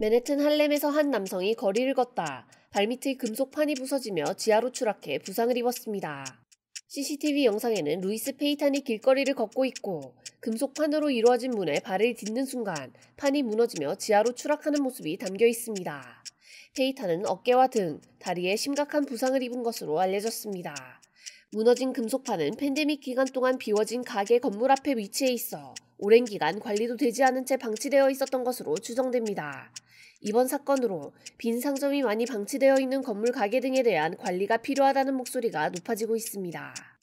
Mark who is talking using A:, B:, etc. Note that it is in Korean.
A: 맨해튼 할렘에서 한 남성이 거리를 걷다 발밑의 금속판이 부서지며 지하로 추락해 부상을 입었습니다. CCTV 영상에는 루이스 페이탄이 길거리를 걷고 있고 금속판으로 이루어진 문에 발을 딛는 순간 판이 무너지며 지하로 추락하는 모습이 담겨 있습니다. 페이탄은 어깨와 등, 다리에 심각한 부상을 입은 것으로 알려졌습니다. 무너진 금속판은 팬데믹 기간 동안 비워진 가게 건물 앞에 위치해 있어 오랜 기간 관리도 되지 않은 채 방치되어 있었던 것으로 추정됩니다. 이번 사건으로 빈 상점이 많이 방치되어 있는 건물 가게 등에 대한 관리가 필요하다는 목소리가 높아지고 있습니다.